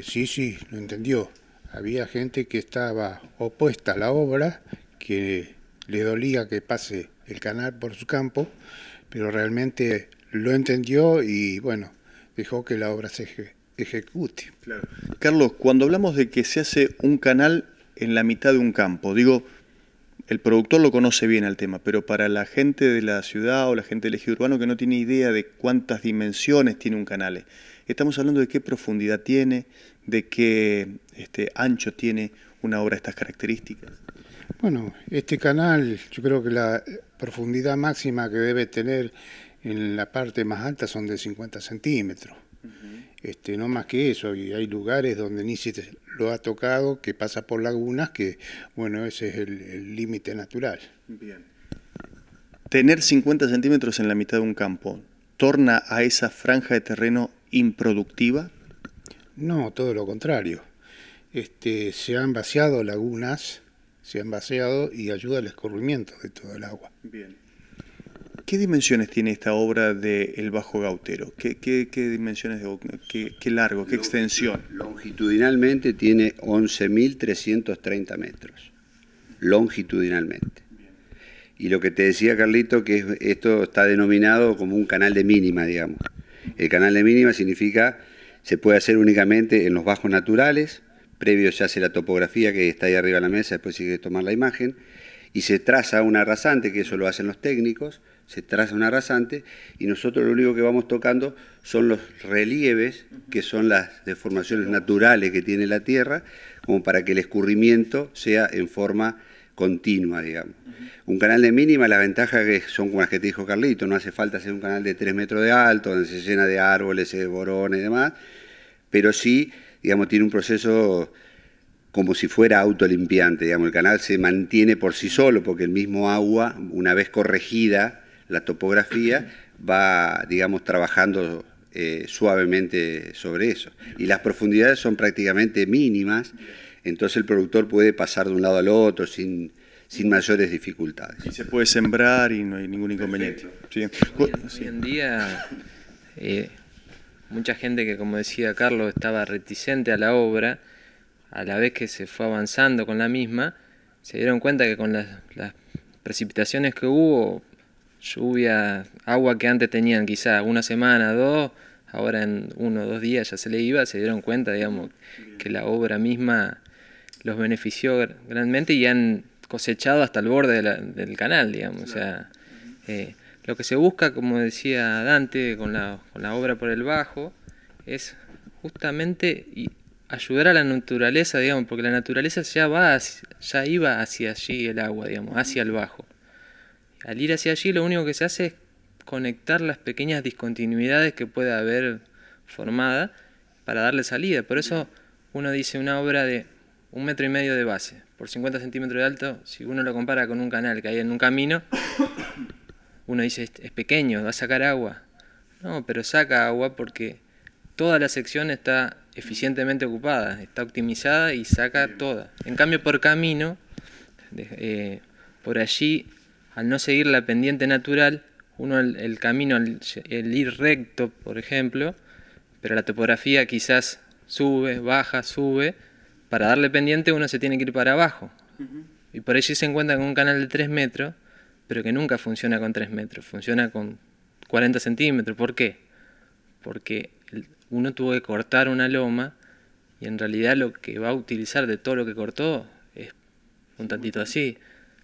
Eh, sí, sí, lo entendió. Había gente que estaba opuesta a la obra, que le dolía que pase el canal por su campo, pero realmente lo entendió y bueno, dejó que la obra se ejecute. Carlos, cuando hablamos de que se hace un canal en la mitad de un campo, digo, el productor lo conoce bien al tema, pero para la gente de la ciudad o la gente del eje urbano que no tiene idea de cuántas dimensiones tiene un canal, estamos hablando de qué profundidad tiene, de qué este, ancho tiene una obra estas características? Bueno, este canal, yo creo que la profundidad máxima que debe tener en la parte más alta son de 50 centímetros. este, no más que eso, y hay lugares donde ni lo ha tocado, que pasa por lagunas, que bueno, ese es el límite natural. Bien. Tener 50 centímetros en la mitad de un campo, ¿torna a esa franja de terreno improductiva? No, todo lo contrario. Este, se han vaciado lagunas, se han vaciado y ayuda al escurrimiento de todo el agua. Bien. ¿Qué dimensiones tiene esta obra de El Bajo Gautero? ¿Qué, qué, qué dimensiones, de, qué, qué largo, qué extensión? Longitudinalmente tiene 11.330 metros. Longitudinalmente. Y lo que te decía Carlito, que esto está denominado como un canal de mínima, digamos. El canal de mínima significa se puede hacer únicamente en los bajos naturales, previo se hace la topografía que está ahí arriba de la mesa, después sigue tomar la imagen, y se traza una rasante, que eso lo hacen los técnicos, se traza una rasante, y nosotros lo único que vamos tocando son los relieves, que son las deformaciones naturales que tiene la tierra, como para que el escurrimiento sea en forma continua, digamos. Un canal de mínima, la ventaja que son como las que te dijo Carlito, no hace falta hacer un canal de 3 metros de alto, donde se llena de árboles, de borones y demás, pero sí, digamos, tiene un proceso como si fuera autolimpiante, digamos, el canal se mantiene por sí solo, porque el mismo agua, una vez corregida la topografía, va, digamos, trabajando eh, suavemente sobre eso. Y las profundidades son prácticamente mínimas, entonces el productor puede pasar de un lado al otro sin, sin mayores dificultades. Y se puede sembrar y no hay ningún inconveniente. Hoy, en día, eh, mucha gente que, como decía Carlos, estaba reticente a la obra, a la vez que se fue avanzando con la misma, se dieron cuenta que con las, las precipitaciones que hubo, lluvia, agua que antes tenían quizá una semana, dos, ahora en uno o dos días ya se le iba, se dieron cuenta, digamos, que la obra misma los benefició grandemente y han cosechado hasta el borde del canal, digamos. O sea, eh, lo que se busca, como decía Dante con la, con la obra por el bajo, es justamente ayudar a la naturaleza, digamos, porque la naturaleza ya va, ya iba hacia allí el agua, digamos, hacia el bajo. Al ir hacia allí, lo único que se hace es conectar las pequeñas discontinuidades que pueda haber formada para darle salida. Por eso uno dice una obra de un metro y medio de base por 50 centímetros de alto, si uno lo compara con un canal que hay en un camino, uno dice, este es pequeño, va a sacar agua. No, pero saca agua porque toda la sección está eficientemente ocupada, está optimizada y saca toda. En cambio, por camino, eh, por allí, al no seguir la pendiente natural, uno el, camino, el, el, ir recto, por ejemplo, pero la topografía quizás sube, baja, sube, para darle pendiente uno se tiene que ir para abajo. Y por ello se encuentra con un canal de 3 metros, pero que nunca funciona con 3 metros, funciona con 40 centímetros. ¿Por qué? Porque uno tuvo que cortar una loma y en realidad lo que va a utilizar de todo lo que cortó es un tantito así.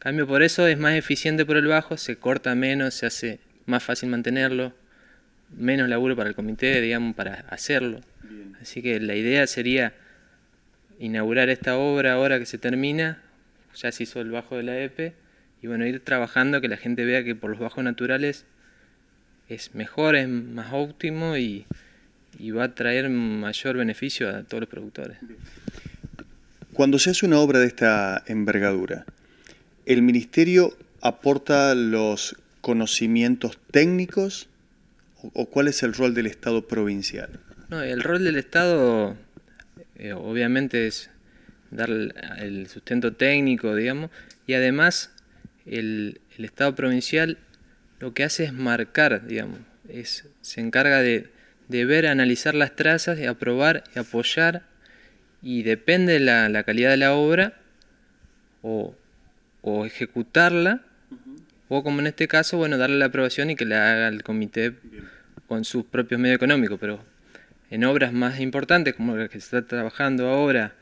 Cambio por eso es más eficiente por el bajo, se corta menos, se hace más fácil mantenerlo, menos laburo para el comité, digamos, para hacerlo. Así que la idea sería inaugurar esta obra ahora que se termina, ya se hizo el bajo de la EPE, y bueno, ir trabajando que la gente vea que por los bajos naturales es mejor, es más óptimo y, va a traer mayor beneficio a todos los productores. Cuando se hace una obra de esta envergadura, ¿el ministerio aporta los conocimientos técnicos o cuál es el rol del Estado provincial? No, el rol del Estado eh, obviamente es dar el sustento técnico, digamos, y además el, Estado provincial lo que hace es marcar, digamos, es, se encarga de, ver, analizar las trazas, y aprobar y apoyar, y depende la, la calidad de la obra o, ejecutarla, o como en este caso, bueno, darle la aprobación y que la haga el comité con sus propios medios económicos, pero en obras más importantes, como la que se está trabajando ahora,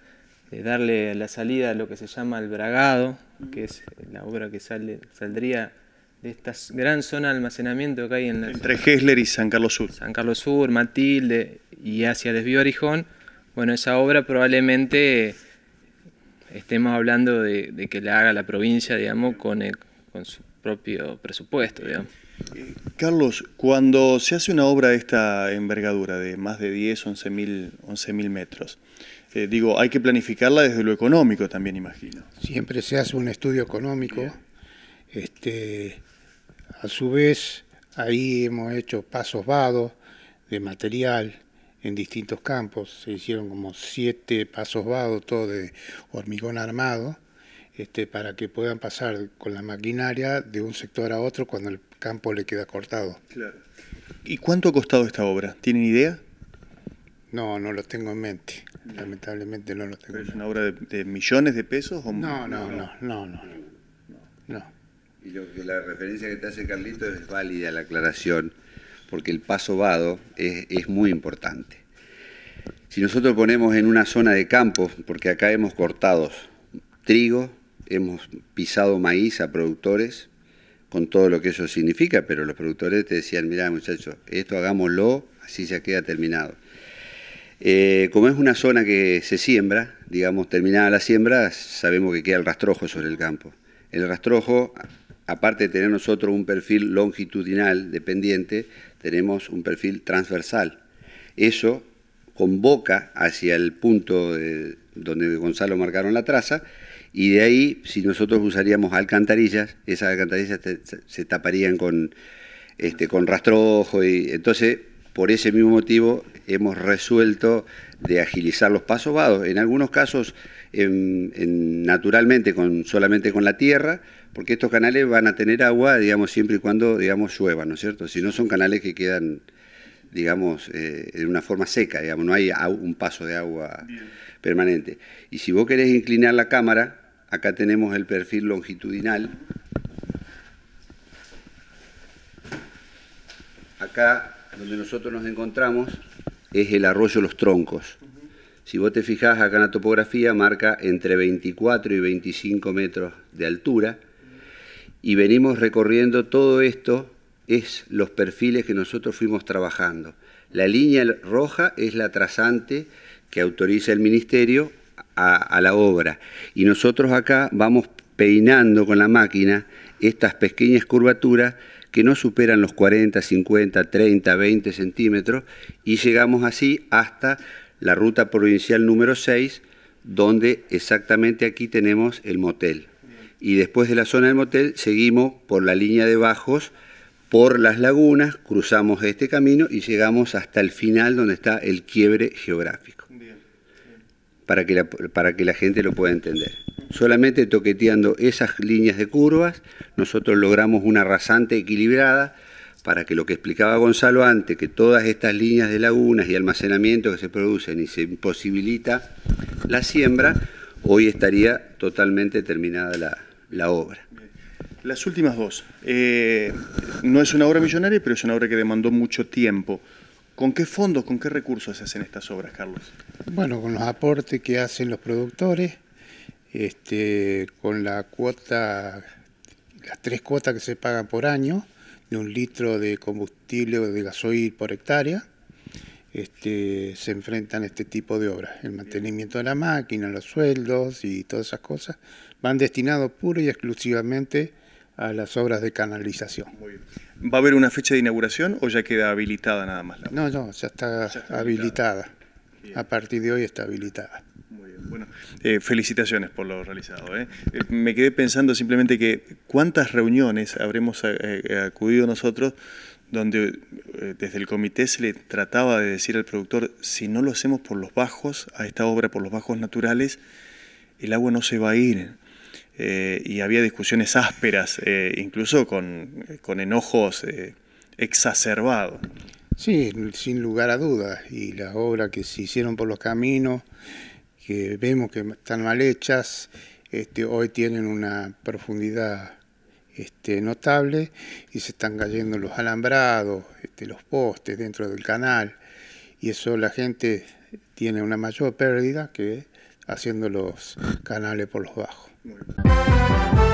de darle la salida a lo que se llama el bragado, que es la obra que sale, saldría de esta gran zona de almacenamiento que hay en la Entre Hesler y San Carlos Sur. San Carlos Sur, Matilde y hacia Desvío Arijón. Bueno, esa obra probablemente estemos hablando de, que la haga la provincia, digamos, con, el, con su propio presupuesto, digamos. Carlos, cuando se hace una obra de esta envergadura de más de 10, 11 mil metros, eh, digo, hay que planificarla desde lo económico también, imagino. Siempre se hace un estudio económico. Este, a su vez, ahí hemos hecho pasos vados de material en distintos campos. Se hicieron como siete pasos vados, todo de hormigón armado, este, para que puedan pasar con la maquinaria de un sector a otro cuando el campo le queda cortado. ¿Y cuánto ha costado esta obra? ¿Tienen idea? No, no lo tengo en mente. Lamentablemente no lo tengo. ¿Es una obra de, millones de pesos? O no, no, no, no, no, no, Y la referencia que te hace Carlito es válida la aclaración, porque el paso vado es, es muy importante. Si nosotros ponemos en una zona de campo, porque acá hemos cortado trigo, hemos pisado maíz a productores, con todo lo que eso significa, pero los productores te decían, mirá muchachos, esto hagámoslo, así ya queda terminado. Eh, como es una zona que se siembra, digamos, terminada la siembra, sabemos que queda el rastrojo sobre el campo. El rastrojo, aparte de tener nosotros un perfil longitudinal dependiente, tenemos un perfil transversal. Eso convoca hacia el punto donde Gonzalo marcaron la traza y de ahí, si nosotros usaríamos alcantarillas, esas alcantarillas se taparían con, este, con rastrojo. Y, entonces, por ese mismo motivo, hemos resuelto de agilizar los pasos vados. En algunos casos, naturalmente, con, solamente con la tierra, porque estos canales van a tener agua, digamos, siempre y cuando, digamos, llueva, ¿no es cierto? Si no, son canales que quedan digamos, de eh, una forma seca, digamos, no hay un paso de agua permanente. Y si vos querés inclinar la cámara, acá tenemos el perfil longitudinal. Acá, donde nosotros nos encontramos, es el arroyo Los Troncos. Si vos te fijás acá en la topografía, marca entre 24 y 25 metros de altura. Y venimos recorriendo todo esto es los perfiles que nosotros fuimos trabajando. La línea roja es la trazante que autoriza el Ministerio a, la obra. Y nosotros acá vamos peinando con la máquina estas pequeñas curvaturas que no superan los 40, 50, 30, 20 centímetros y llegamos así hasta la ruta provincial número 6, donde exactamente aquí tenemos el motel. Y después de la zona del motel seguimos por la línea de bajos por las lagunas, cruzamos este camino y llegamos hasta el final donde está el quiebre geográfico. Para, que la, para que la gente lo pueda entender. Solamente toqueteando esas líneas de curvas, nosotros logramos una rasante equilibrada para que lo que explicaba Gonzalo antes, que todas estas líneas de lagunas y almacenamiento que se producen y se imposibilita la siembra, hoy estaría totalmente terminada la, la obra. Las últimas dos. Eh, no es una obra millonaria, pero es una obra que demandó mucho tiempo. ¿Con qué fondos, con qué recursos se hacen estas obras, Carlos? Bueno, con los aportes que hacen los productores, este, con la cuota, las tres cuotas que se pagan por año, de un litro de combustible o de gasoil por hectárea, este, se enfrentan a este tipo de obras. El mantenimiento de la máquina, los sueldos y todas esas cosas van destinados puro y exclusivamente a las obras de canalización. ¿Va a haber una fecha de inauguración o ya queda habilitada nada más? no, no, ya está, habilitada. A partir de hoy está habilitada. Bueno, eh, felicitaciones por lo realizado. ¿eh? Eh, me quedé pensando simplemente que cuántas reuniones habremos acudido nosotros donde desde el comité se le trataba de decir al productor, si no lo hacemos por los bajos, a esta obra por los bajos naturales, el agua no se va a ir. Eh, y había discusiones ásperas, eh, incluso con, enojos eh, exacerbados. Sí, sin lugar a dudas, y las obras que se hicieron por los caminos, que vemos que están mal hechas, este, hoy tienen una profundidad este, notable y se están cayendo los alambrados, este, los postes dentro del canal, y eso la gente tiene una mayor pérdida que haciendo los canales por los bajos. Muito.